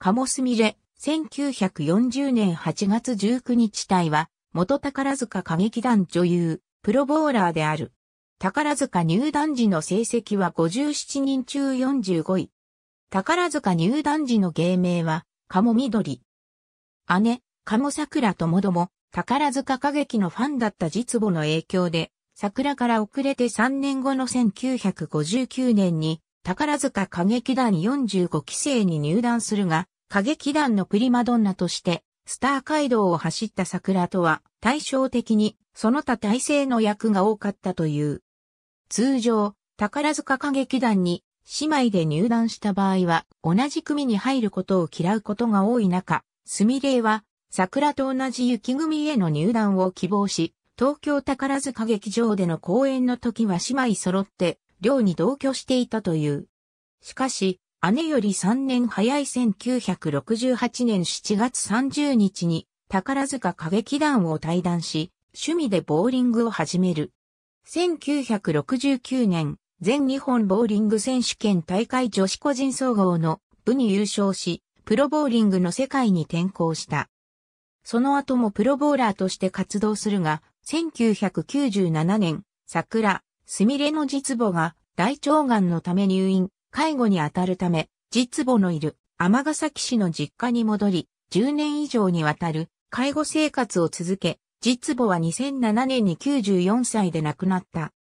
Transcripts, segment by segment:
カモスミレ、1940年8月19日隊は、元宝塚歌劇団女優、プロボーラーである。宝塚入団時の成績は57人中45位。宝塚入団時の芸名は、カモ緑。姉、カモ桜ともども、宝塚歌劇のファンだった実母の影響で、桜から遅れて3年後の1959年に、宝塚歌劇団45期生に入団するが、歌劇団のプリマドンナとして、スター街道を走った桜とは対照的にその他体制の役が多かったという。通常、宝塚歌劇団に姉妹で入団した場合は同じ組に入ることを嫌うことが多い中、すみれは桜と同じ雪組への入団を希望し、東京宝塚劇場での公演の時は姉妹揃って寮に同居していたという。しかし、姉より3年早い1968年7月30日に宝塚歌劇団を退団し、趣味でボーリングを始める。1969年、全日本ボーリング選手権大会女子個人総合の部に優勝し、プロボーリングの世界に転向した。その後もプロボーラーとして活動するが、1997年、桜、すみれの実母が大腸がんのため入院、介護に当たるため、実母のいる天崎市の実家に戻り、10年以上にわたる介護生活を続け、実母は2007年に94歳で亡くなった。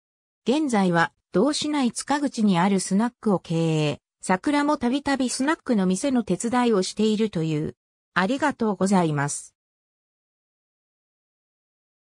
現在は同市内塚口にあるスナックを経営、桜もたびたびスナックの店の手伝いをしているという。ありがとうございます。